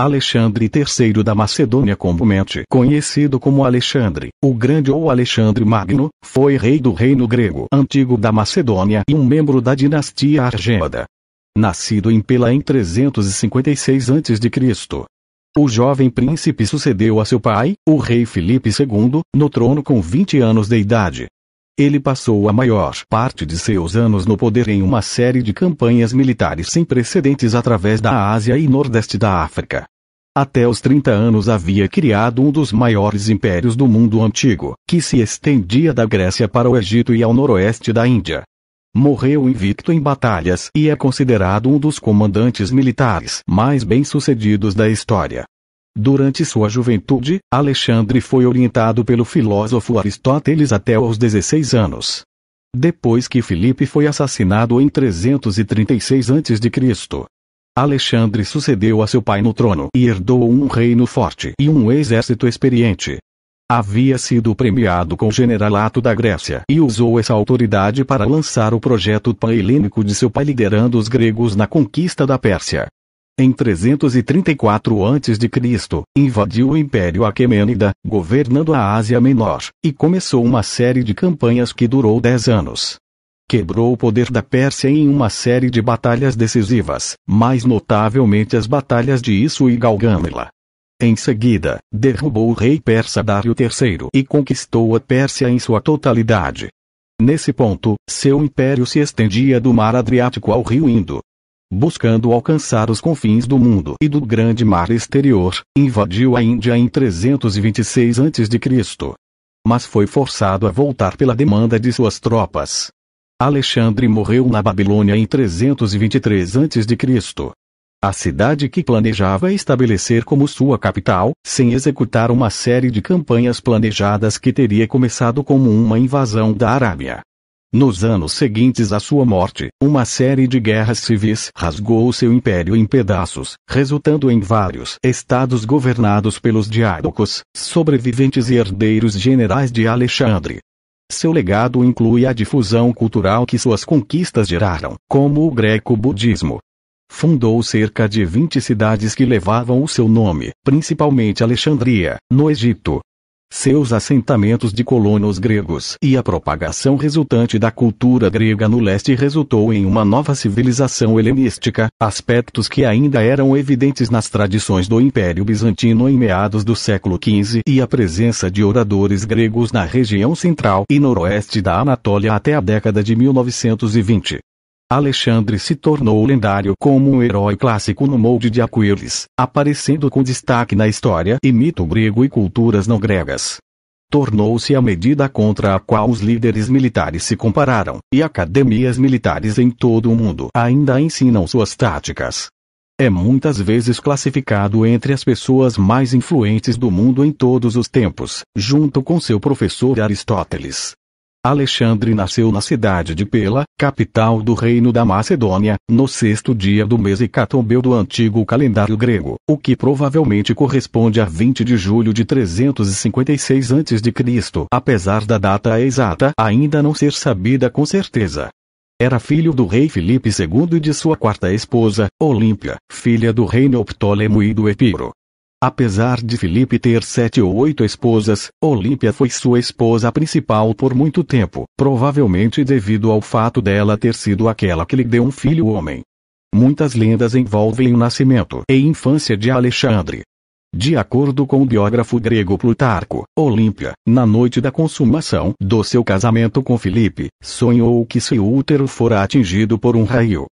Alexandre III da Macedônia comumente conhecido como Alexandre, o Grande ou Alexandre Magno, foi rei do reino grego antigo da Macedônia e um membro da dinastia Argêmada. Nascido em Pela em 356 a.C. O jovem príncipe sucedeu a seu pai, o rei Filipe II, no trono com 20 anos de idade. Ele passou a maior parte de seus anos no poder em uma série de campanhas militares sem precedentes através da Ásia e Nordeste da África. Até os 30 anos havia criado um dos maiores impérios do mundo antigo, que se estendia da Grécia para o Egito e ao noroeste da Índia. Morreu invicto em batalhas e é considerado um dos comandantes militares mais bem-sucedidos da história. Durante sua juventude, Alexandre foi orientado pelo filósofo Aristóteles até aos 16 anos. Depois que Filipe foi assassinado em 336 a.C., Alexandre sucedeu a seu pai no trono e herdou um reino forte e um exército experiente. Havia sido premiado com o generalato da Grécia e usou essa autoridade para lançar o projeto pan-helênico de seu pai liderando os gregos na conquista da Pérsia. Em 334 a.C., invadiu o Império Aquemênida, governando a Ásia Menor, e começou uma série de campanhas que durou 10 anos. Quebrou o poder da Pérsia em uma série de batalhas decisivas, mais notavelmente as batalhas de Isso e Galgâmela. Em seguida, derrubou o rei persa Dário III e conquistou a Pérsia em sua totalidade. Nesse ponto, seu império se estendia do mar Adriático ao rio Indo, buscando alcançar os confins do mundo e do grande mar exterior, invadiu a Índia em 326 a.C. Mas foi forçado a voltar pela demanda de suas tropas. Alexandre morreu na Babilônia em 323 a.C. A cidade que planejava estabelecer como sua capital, sem executar uma série de campanhas planejadas que teria começado como uma invasão da Arábia. Nos anos seguintes à sua morte, uma série de guerras civis rasgou seu império em pedaços, resultando em vários estados governados pelos diádocos, sobreviventes e herdeiros generais de Alexandre. Seu legado inclui a difusão cultural que suas conquistas geraram, como o greco-budismo. Fundou cerca de 20 cidades que levavam o seu nome, principalmente Alexandria, no Egito, seus assentamentos de colonos gregos e a propagação resultante da cultura grega no leste resultou em uma nova civilização helenística, aspectos que ainda eram evidentes nas tradições do Império Bizantino em meados do século XV e a presença de oradores gregos na região central e noroeste da Anatólia até a década de 1920. Alexandre se tornou lendário como um herói clássico no molde de Aquiles, aparecendo com destaque na história e mito grego e culturas não gregas. Tornou-se a medida contra a qual os líderes militares se compararam, e academias militares em todo o mundo ainda ensinam suas táticas. É muitas vezes classificado entre as pessoas mais influentes do mundo em todos os tempos, junto com seu professor Aristóteles. Alexandre nasceu na cidade de Pela, capital do reino da Macedônia, no sexto dia do mês Hecatombeu do antigo calendário grego, o que provavelmente corresponde a 20 de julho de 356 a.C. Apesar da data exata ainda não ser sabida com certeza. Era filho do rei Filipe II e de sua quarta esposa, Olímpia, filha do rei Neoptólemo e do Epiro. Apesar de Felipe ter sete ou oito esposas, Olímpia foi sua esposa principal por muito tempo, provavelmente devido ao fato dela ter sido aquela que lhe deu um filho homem. Muitas lendas envolvem o nascimento e infância de Alexandre. De acordo com o biógrafo grego Plutarco, Olímpia, na noite da consumação do seu casamento com Felipe, sonhou que seu útero fora atingido por um raio,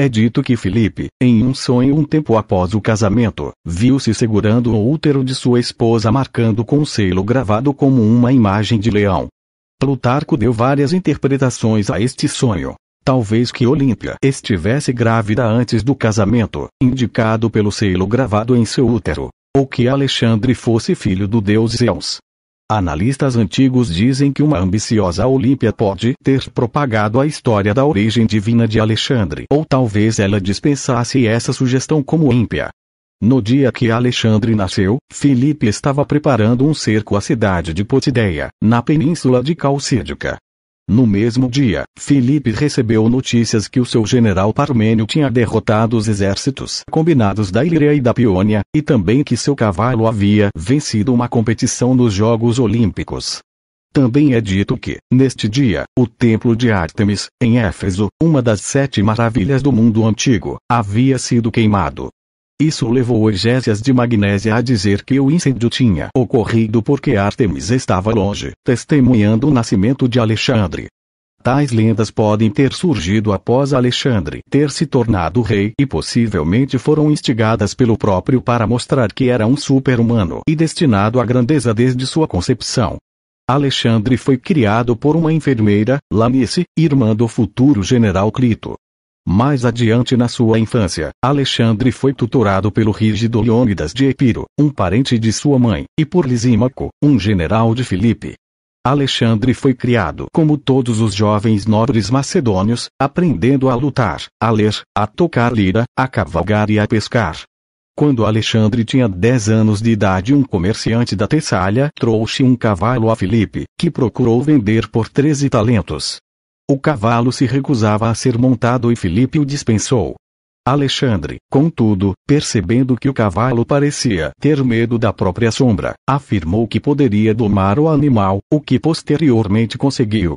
é dito que Felipe, em um sonho um tempo após o casamento, viu-se segurando o útero de sua esposa marcando com um selo gravado como uma imagem de leão. Plutarco deu várias interpretações a este sonho. Talvez que Olímpia estivesse grávida antes do casamento, indicado pelo selo gravado em seu útero, ou que Alexandre fosse filho do deus Zeus, Analistas antigos dizem que uma ambiciosa Olímpia pode ter propagado a história da origem divina de Alexandre, ou talvez ela dispensasse essa sugestão como ímpia. No dia que Alexandre nasceu, Filipe estava preparando um cerco à cidade de Potideia, na península de Calcídica, no mesmo dia, Felipe recebeu notícias que o seu general Parmênio tinha derrotado os exércitos combinados da Ilíria e da Piônia, e também que seu cavalo havia vencido uma competição nos Jogos Olímpicos. Também é dito que, neste dia, o templo de Ártemis, em Éfeso, uma das sete maravilhas do mundo antigo, havia sido queimado. Isso levou Egésias de Magnésia a dizer que o incêndio tinha ocorrido porque Artemis estava longe, testemunhando o nascimento de Alexandre. Tais lendas podem ter surgido após Alexandre ter se tornado rei e possivelmente foram instigadas pelo próprio para mostrar que era um super-humano e destinado à grandeza desde sua concepção. Alexandre foi criado por uma enfermeira, Lanice, irmã do futuro general Clito. Mais adiante na sua infância, Alexandre foi tutorado pelo rígido Leônidas de Epiro, um parente de sua mãe, e por Lisímaco, um general de Filipe. Alexandre foi criado como todos os jovens nobres macedônios, aprendendo a lutar, a ler, a tocar lira, a cavalgar e a pescar. Quando Alexandre tinha 10 anos de idade, um comerciante da Tessália trouxe um cavalo a Filipe, que procurou vender por 13 talentos. O cavalo se recusava a ser montado e Felipe o dispensou. Alexandre, contudo, percebendo que o cavalo parecia ter medo da própria sombra, afirmou que poderia domar o animal, o que posteriormente conseguiu.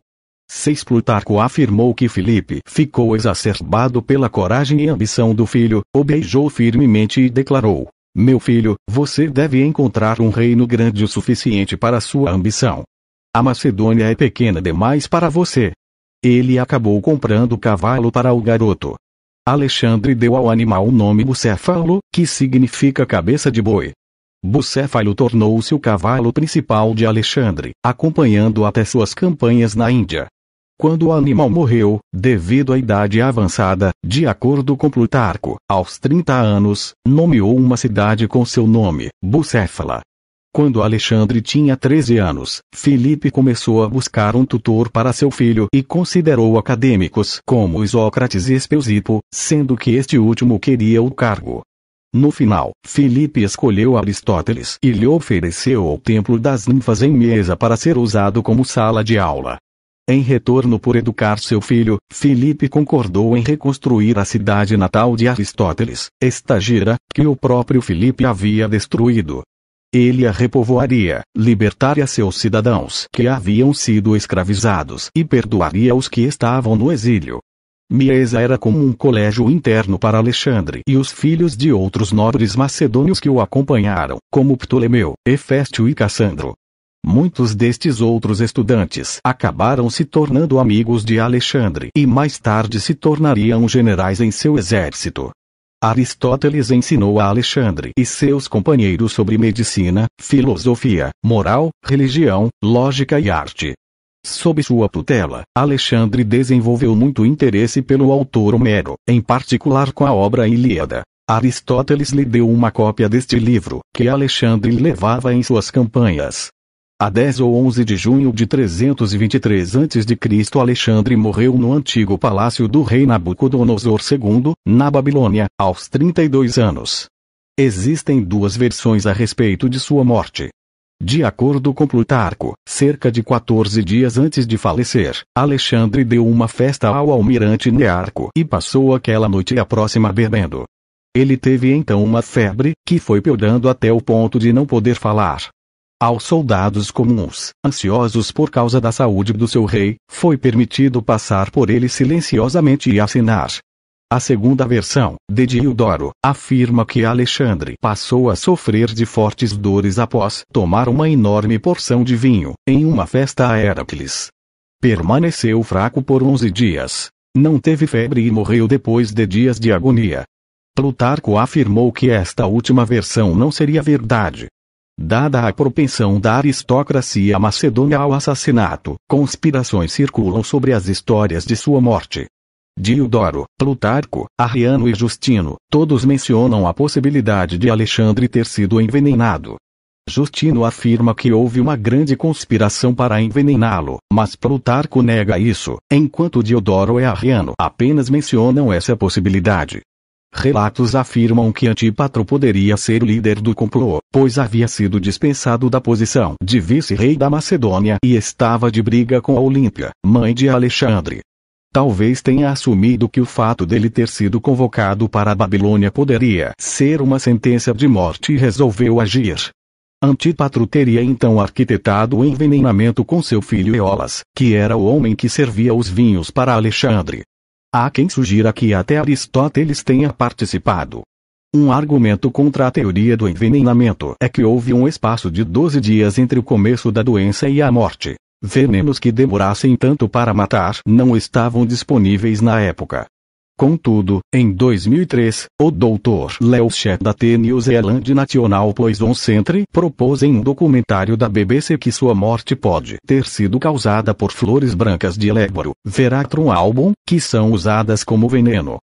Seis Plutarco afirmou que Filipe ficou exacerbado pela coragem e ambição do filho, o beijou firmemente e declarou: Meu filho, você deve encontrar um reino grande o suficiente para sua ambição. A Macedônia é pequena demais para você, ele acabou comprando o cavalo para o garoto. Alexandre deu ao animal o nome bucéfalo, que significa cabeça de boi. Bucéfalo tornou-se o cavalo principal de Alexandre, acompanhando até suas campanhas na Índia. Quando o animal morreu, devido à idade avançada, de acordo com Plutarco, aos 30 anos, nomeou uma cidade com seu nome, Bucéfala, quando Alexandre tinha 13 anos, Felipe começou a buscar um tutor para seu filho e considerou acadêmicos como Isócrates e Espeusipo, sendo que este último queria o cargo. No final, Felipe escolheu Aristóteles e lhe ofereceu o Templo das Ninfas em mesa para ser usado como sala de aula. Em retorno por educar seu filho, Felipe concordou em reconstruir a cidade natal de Aristóteles, Estagira, que o próprio Felipe havia destruído. Ele a repovoaria, libertaria seus cidadãos que haviam sido escravizados e perdoaria os que estavam no exílio. Miesa era como um colégio interno para Alexandre e os filhos de outros nobres macedônios que o acompanharam, como Ptolomeu, Heféstio e Cassandro. Muitos destes outros estudantes acabaram se tornando amigos de Alexandre e mais tarde se tornariam generais em seu exército. Aristóteles ensinou a Alexandre e seus companheiros sobre medicina, filosofia, moral, religião, lógica e arte. Sob sua tutela, Alexandre desenvolveu muito interesse pelo autor Homero, em particular com a obra Ilíada. Aristóteles lhe deu uma cópia deste livro, que Alexandre levava em suas campanhas, a 10 ou 11 de junho de 323 a.C. Alexandre morreu no antigo palácio do rei Nabucodonosor II, na Babilônia, aos 32 anos. Existem duas versões a respeito de sua morte. De acordo com Plutarco, cerca de 14 dias antes de falecer, Alexandre deu uma festa ao almirante Nearco e passou aquela noite e a próxima bebendo. Ele teve então uma febre, que foi piorando até o ponto de não poder falar, aos soldados comuns, ansiosos por causa da saúde do seu rei, foi permitido passar por ele silenciosamente e assinar. A segunda versão, de Diodoro, afirma que Alexandre passou a sofrer de fortes dores após tomar uma enorme porção de vinho, em uma festa a Heracles. Permaneceu fraco por 11 dias. Não teve febre e morreu depois de dias de agonia. Plutarco afirmou que esta última versão não seria verdade, Dada a propensão da aristocracia macedônia ao assassinato, conspirações circulam sobre as histórias de sua morte. Diodoro, Plutarco, Arriano e Justino, todos mencionam a possibilidade de Alexandre ter sido envenenado. Justino afirma que houve uma grande conspiração para envenená-lo, mas Plutarco nega isso, enquanto Diodoro e Arriano apenas mencionam essa possibilidade. Relatos afirmam que Antípatro poderia ser o líder do complô, pois havia sido dispensado da posição de vice-rei da Macedônia e estava de briga com a Olímpia, mãe de Alexandre. Talvez tenha assumido que o fato dele ter sido convocado para a Babilônia poderia ser uma sentença de morte e resolveu agir. Antípatro teria então arquitetado o envenenamento com seu filho Eolas, que era o homem que servia os vinhos para Alexandre. Há quem sugira que até Aristóteles tenha participado. Um argumento contra a teoria do envenenamento é que houve um espaço de 12 dias entre o começo da doença e a morte. Venenos que demorassem tanto para matar não estavam disponíveis na época. Contudo, em 2003, o Dr. Leo Shep da The New Zealand National Poison Centre propôs em um documentário da BBC que sua morte pode ter sido causada por flores brancas de Eléboro, Veratrum album, que são usadas como veneno.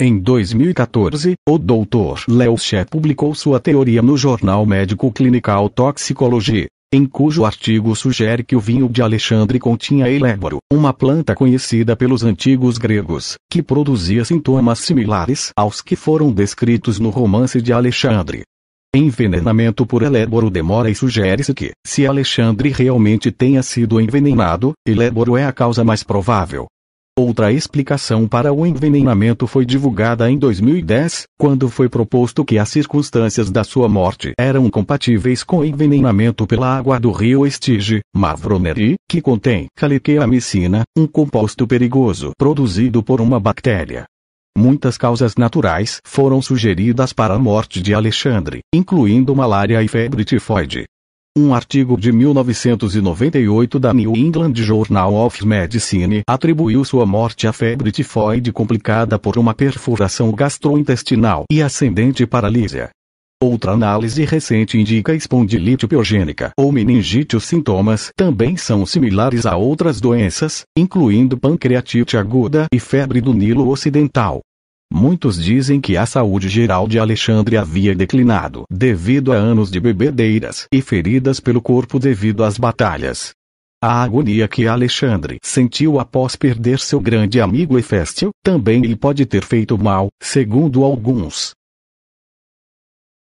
Em 2014, o Dr. Leo Shep publicou sua teoria no jornal médico Clinical Toxicology, em cujo artigo sugere que o vinho de Alexandre continha eléboro, uma planta conhecida pelos antigos gregos, que produzia sintomas similares aos que foram descritos no romance de Alexandre. Envenenamento por Eléboro demora e sugere-se que, se Alexandre realmente tenha sido envenenado, Eléboro é a causa mais provável. Outra explicação para o envenenamento foi divulgada em 2010, quando foi proposto que as circunstâncias da sua morte eram compatíveis com envenenamento pela água do rio Estige, Mavroneri, que contém caliqueamicina, um composto perigoso produzido por uma bactéria. Muitas causas naturais foram sugeridas para a morte de Alexandre, incluindo malária e febre tifoide. Um artigo de 1998 da New England Journal of Medicine atribuiu sua morte à febre tifoide complicada por uma perfuração gastrointestinal e ascendente paralisia. Outra análise recente indica espondilite piogênica ou meningite. Os sintomas também são similares a outras doenças, incluindo pancreatite aguda e febre do Nilo Ocidental. Muitos dizem que a saúde geral de Alexandre havia declinado devido a anos de bebedeiras e feridas pelo corpo devido às batalhas. A agonia que Alexandre sentiu após perder seu grande amigo Efestio também lhe pode ter feito mal, segundo alguns.